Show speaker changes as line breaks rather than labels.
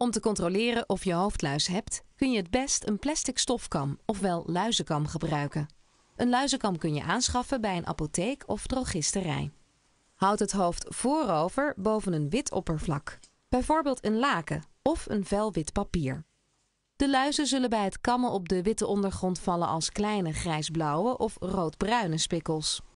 Om te controleren of je hoofdluis hebt, kun je het best een plastic stofkam, ofwel luizenkam, gebruiken. Een luizenkam kun je aanschaffen bij een apotheek of drogisterij. Houd het hoofd voorover boven een wit oppervlak, bijvoorbeeld een laken of een vel wit papier. De luizen zullen bij het kammen op de witte ondergrond vallen als kleine grijsblauwe of roodbruine spikkels.